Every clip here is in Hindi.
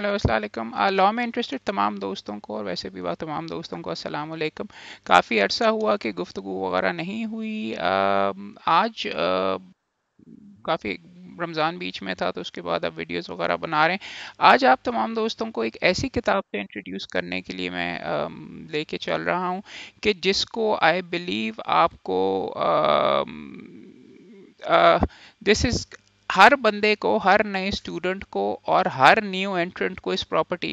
हेलो असलम लॉ में इंटरेस्टेड तमाम दोस्तों को और वैसे भी तमाम दोस्तों को अस्सलाम वालेकुम काफ़ी अरसा हुआ कि गुफ्तु वगैरह नहीं हुई आ, um, आज uh, काफ़ी रमज़ान बीच में था तो उसके बाद अब वीडियोस वगैरह बना रहे हैं आज आप तमाम दोस्तों को एक ऐसी किताब से इंट्रोड्यूस करने के लिए मैं um, लेके चल रहा हूँ कि जिसको आई बिलीव आपको दिस um, इज़ uh, हर बंदे को हर नए स्टूडेंट को और हर न्यू एंट्रेंट को इस प्रॉपर्टी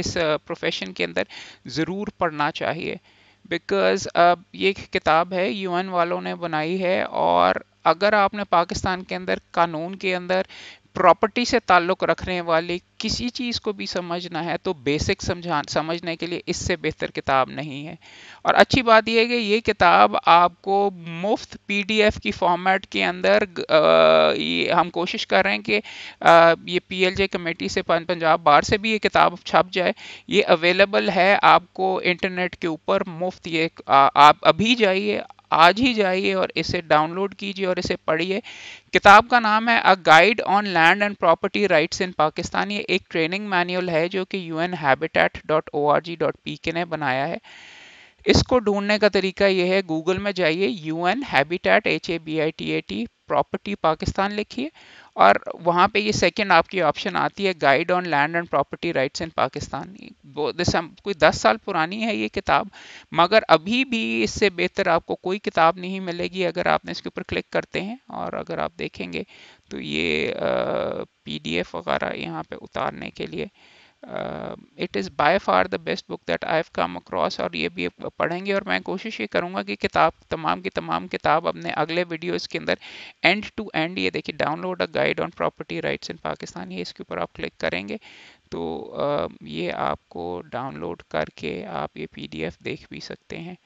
इस प्रोफेशन के अंदर ज़रूर पढ़ना चाहिए बिकॉज अब ये किताब है यूएन वालों ने बनाई है और अगर आपने पाकिस्तान के अंदर कानून के अंदर प्रॉपर्टी से ताल्लुक़ रखने वाली किसी चीज़ को भी समझना है तो बेसिक समझा समझने के लिए इससे बेहतर किताब नहीं है और अच्छी बात यह है कि ये किताब आपको मुफ्त पीडीएफ की फॉर्मेट के अंदर आ, ये हम कोशिश कर रहे हैं कि आ, ये पीएलजे कमेटी से पंजाब बार से भी ये किताब छप जाए ये अवेलेबल है आपको इंटरनेट के ऊपर मुफ्त ये आ, आप अभी जाइए आज ही जाइए और इसे डाउनलोड कीजिए और इसे पढ़िए किताब का नाम है a guide on land and property rights in Pakistan ये एक ट्रेनिंग मैनुअल है जो कि यू एन ने बनाया है इसको ढूंढने का तरीका यह है गूगल में जाइए U N habitat H A B I T A T property Pakistan लिखिए और वहाँ पे ये सेकंड आपकी ऑप्शन आती है guide on land and property rights in Pakistan कोई दस साल पुरानी है ये किताब मगर अभी भी इससे बेहतर आपको कोई किताब नहीं मिलेगी अगर आपने इसके ऊपर क्लिक करते हैं और अगर आप देखेंगे तो ये पीडीएफ वगैरह यहाँ पे उतारने के लिए it is by far the best book that I have come across और ये भी पढ़ेंगे और मैं कोशिश ये करूँगा कि किताब तमाम की तमाम किताब अपने अगले वीडियोस के अंदर एंड टू एंड ये देखिए download a guide on property rights in Pakistan ये इसके ऊपर आप क्लिक करेंगे तो ये आपको डाउनलोड करके आप ये पीडीएफ देख भी सकते हैं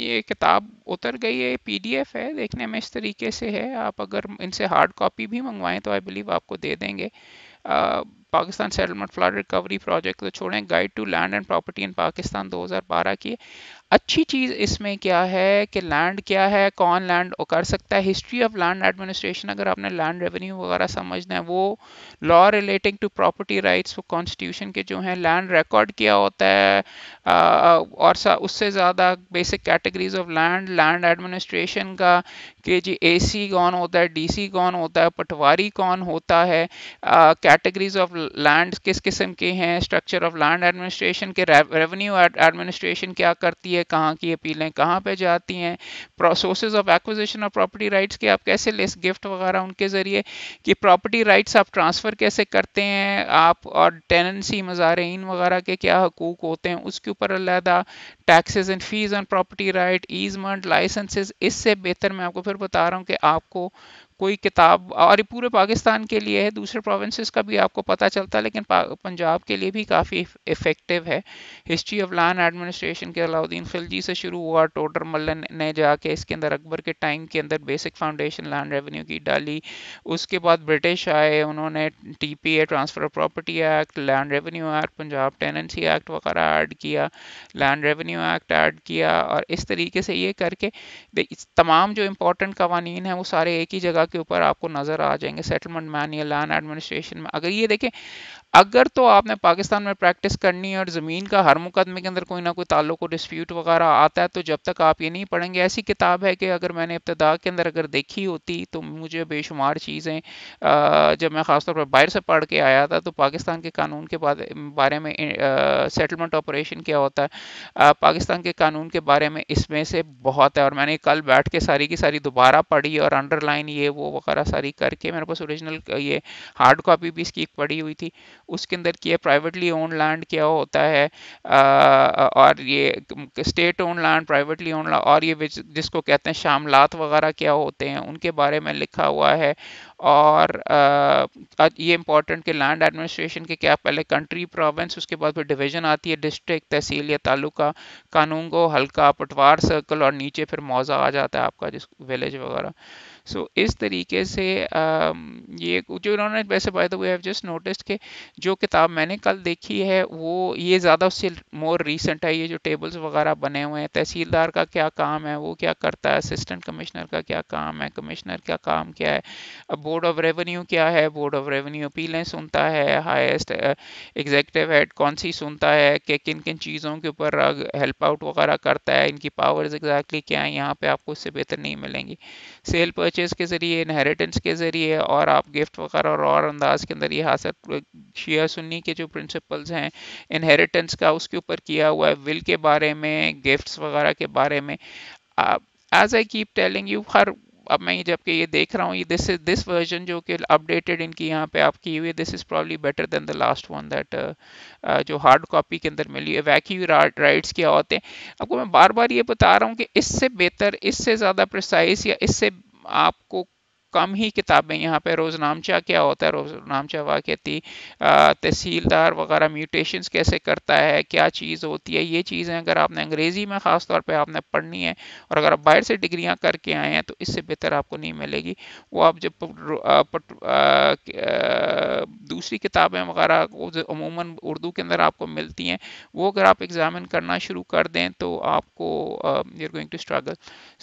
ये किताब उतर गई है पीडीएफ है देखने में इस तरीके से है आप अगर इनसे हार्ड कॉपी भी मंगवाएं तो आई बिलीव आपको दे देंगे Pakistan settlement flood recovery project को छोड़ें guide to land and property in Pakistan 2012 की अच्छी चीज़ इसमें क्या है कि लैंड क्या है कौन लैंड कर सकता है हिस्ट्री ऑफ लैंड एडमिनिस्ट्रेशन अगर आपने लैंड रेवेन्यू वगैरह समझना है वो law relating to property rights वो कॉन्स्टिट्यूशन के जो हैं लैंड रिकॉर्ड किया होता है आ, और उससे ज़्यादा basic categories of land land administration का कि जी ए कौन होता है डी कौन होता है पटवारी कौन होता है कैटेगरीज ऑफ लैंड किस किस्म के हैं स्ट्रक्चर ऑफ लैंड एडमिनिस्ट्रेशन के रेवेन्यू एडमिनिस्ट्रेशन क्या करती है कहाँ की अपीलें कहाँ पे जाती हैं sources of acquisition of property rights के आप कैसे ले गिफ्ट वगैरह उनके ज़रिए कि प्रॉपर्टी राइट्स आप ट्रांसफ़र कैसे करते हैं आप और टेनेंसी मज़ारेन वगैरह के क्या हकूक़ होते हैं उसके ऊपर अलहदा taxes and fees on property right easement licenses इससे बेहतर मैं आपको फिर बता रहा हूँ कि आपको कोई किताब और पूरे पाकिस्तान के लिए है दूसरे प्रोविंसेस का भी आपको पता चलता है लेकिन पंजाब के लिए भी काफ़ी इफ़ेक्टिव है हिस्ट्री ऑफ लैंड एडमिनिस्ट्रेशन के अलाउद्दीन खिलजी से शुरू हुआ टोडर मल्लन ने जाके इसके अंदर अकबर के टाइम के अंदर बेसिक फाउंडेशन लैंड रेवेन्यू की डाली उसके बाद ब्रिटिश आए उन्होंने T P A transfer property act land revenue act Punjab tenancy act वगैरह ऐड किया लैंड रेवेन्यू एक्ट ऐड किया और इस तरीके से ये करके तमाम जो इम्पोर्टेंट कवानीन हैं वो सारे एक ही जगह के ऊपर आपको नज़र आ जाएंगे सेटलमेंट मैन या लैंड एडमिनिस्ट्रेशन में अगर ये देखें अगर तो आपने पाकिस्तान में प्रैक्टिस करनी है और ज़मीन का हर मुकदमे के अंदर कोई ना कोई ताल्लुक को डिस्प्यूट वगैरह आता है तो जब तक आप ये नहीं पढ़ेंगे ऐसी किताब है कि अगर मैंने इब्तदा के अंदर अगर देखी होती तो मुझे बेशुमार चीज़ें जब मैं ख़ासतौर पर बाहर से पढ़ के आया था तो पाकिस्तान के कानून के बारे में सेटलमेंट ऑपरेशन क्या होता है पाकिस्तान के कानून के बारे में इसमें से बहुत है और मैंने कल बैठ के सारी की सारी दोबारा पढ़ी और अंडरलाइन ये वो वगैरह सारी करके मेरे पास ओरिजिनल ये हार्ड कॉपी भी इसकी पड़ी हुई थी उसके अंदर की प्राइवेटली ओन लैंड क्या होता है और ये state own land privately own और ये जिसको कहते हैं शामलात वगैरह क्या होते हैं उनके बारे में लिखा हुआ है और ये इंपॉर्टेंट कि लैंड एडमिनिस्ट्रेशन के क्या पहले कंट्री प्रोविंस उसके बाद फिर डिवीजन आती है डिस्ट्रिक्ट तहसील या तालुका को हल्का पटवार सर्कल और नीचे फिर मौजा आ जाता है आपका जिस विलेज वगैरह सो so, इस तरीके से ये जो इन्होंने वैसे by the way have just notice के जो किताब मैंने कल देखी है वो ये ज़्यादा उससे मोर रीसेंट है ये जो टेबल्स वगैरह बने हुए हैं तहसीलदार का क्या काम है वो क्या करता है असिस्टेंट कमिश्नर का क्या काम है कमिश्नर का काम क्या है अब बोर्ड ऑफ रेवेन्यू क्या है बोर्ड ऑफ रेवेन्यू अपीलें सुनता है हाईएस्ट एग्जेक्टिव हेड कौन सी सुनता है कि किन किन चीज़ों के ऊपर हेल्प आउट वगैरह करता है इनकी पावर्स एग्जैक्टली क्या है यहाँ पे आपको उससे बेहतर नहीं मिलेंगी सेल परचेज के ज़रिए इनहेरिटेंस के ज़रिए और आप गिफ्ट वगैरह और, और अंदाज के अंदर ये हासिल शिया सुन्नी के जो प्रिंसिपल्स हैं इनहेरिटेंस का उसके ऊपर किया हुआ है विल के बारे में गिफ्ट वगैरह के बारे में as I keep telling you हर अब मैं जबकि ये देख रहा हूँ ये दिस इज दिस वर्जन जो कि अपडेटेड इनकी यहाँ पे आप की हुई this is probably better than the last one that जो हार्ड कॉपी के अंदर मिली है वैक्यू राइट्स क्या होते हैं आपको मैं बार बार ये बता रहा हूँ कि इससे बेहतर इससे ज़्यादा प्रिसाइज या इससे आपको कम ही किताबें यहाँ पे नामचा क्या होता है रोजनामचा वाकती तहसीलदार वगैरह म्यूटेशंस कैसे करता है क्या चीज़ होती है ये चीज़ें अगर आपने अंग्रेज़ी में ख़ास तौर पे आपने पढ़नी है और अगर आप बाहर से डिग्रियाँ करके आए हैं तो इससे बेहतर आपको नहीं मिलेगी वो आप जब आ, दूसरी किताबें वगैरह अमूमन उर्दू के अंदर आपको मिलती हैं वो अगर आप एग्ज़ामिन करना शुरू कर दें तो आपको you are going to struggle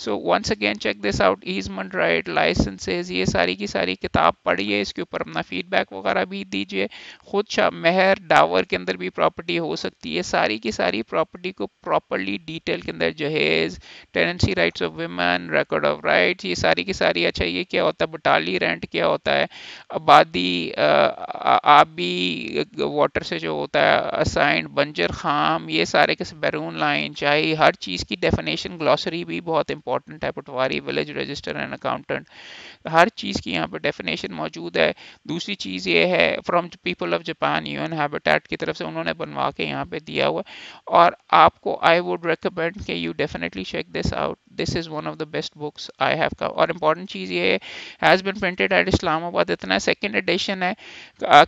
so once again check this out easement right licenses ये सारी की सारी किताब पढ़िए इसके ऊपर अपना फीडबैक वगैरह भी दीजिए खुद शाह महर डावर के अंदर भी प्रॉपर्टी हो सकती है सारी की सारी प्रॉपर्टी को प्रॉपरली डिटेल के अंदर जहेज tenancy rights of women record of rights ये सारी की सारी अच्छा ये क्या होता है बटाली रेंट क्या होता है आबादी आबी वाटर से जो होता है असाइंड बंजर खाम ये सारे के बैरून लाइन चाहे हर चीज़ की डेफिनेशन ग्लॉसरी भी बहुत इंपॉर्टेंट है patwari village register and accountant हर चीज़ की यहाँ पर डेफिनेशन मौजूद है दूसरी चीज़ ये है from people of Japan an habitat की तरफ से उन्होंने बनवा के यहाँ पे दिया हुआ और आपको आई वुड रिकमेंड के you definitely check this out this is one of the best books I have का और इम्पॉर्टेंट चीज़ ये has been printed at Islamabad इतना सेकेंड एडिशन है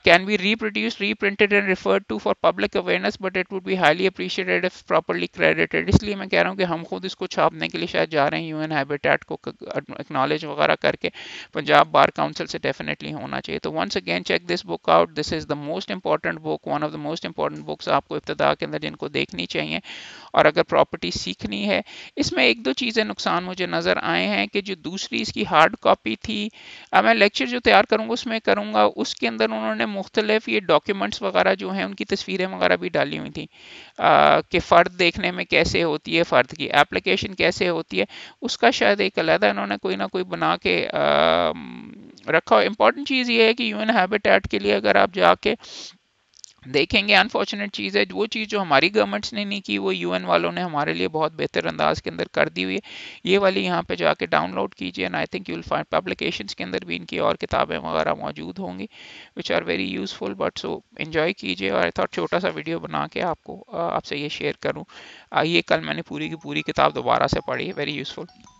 can be reproduce reprinted and referred to for public awareness but it would be highly appreciated if properly credited इसलिए मैं कह रहा हूँ कि हम खुद इसको छापने के लिए शायद जा रहे हैं एन हैबिटेट को एक्नॉलेज वगैरह करके पंजाब बार काउंसिल से डेफिनेटली होना चाहिए तो once again check this book out this is the most important book one of the most important books आपको इब्तदा के अंदर जिनको देखनी चाहिए और अगर प्रॉपर्टी सीखनी है इसमें एक दो चीज़ें चीज़ें नुकसान मुझे नज़र आए हैं कि जो दूसरी इसकी हार्ड कापी थी अब मैं लेक्चर जो तैयार करूँगा उसमें करूँगा उसके अंदर उन्होंने मुख्तलिफ ये डॉक्यूमेंट्स वगैरह जो हैं उनकी तस्वीरें वगैरह भी डाली हुई थी कि फ़र्द देखने में कैसे होती है फ़र्द की एप्लीकेशन कैसे होती है उसका शायद एक अलहदा इन्होंने कोई ना कोई बना के आ, रखा इंपॉर्टेंट चीज़ ये है कि यून हैबिटेट के लिए अगर आप जाके देखेंगे अनफॉर्चुनेट चीज़ है वो चीज़ जो हमारी गवर्नमेंट्स ने नहीं की वो यूएन वालों ने हमारे लिए बहुत बेहतर अंदाज के अंदर कर दी हुई है ये वाली यहाँ पे जाके डाउनलोड कीजिए and I think you will find publication के अंदर भी इनकी और किताबें वगैरह मौजूद होंगी which are very useful but so enjoy कीजिए और आई थॉट छोटा सा वीडियो बना के आपको आपसे ये शेयर करूँ ये कल मैंने पूरी की पूरी किताब दोबारा से पढ़ी वेरी यूज़फुल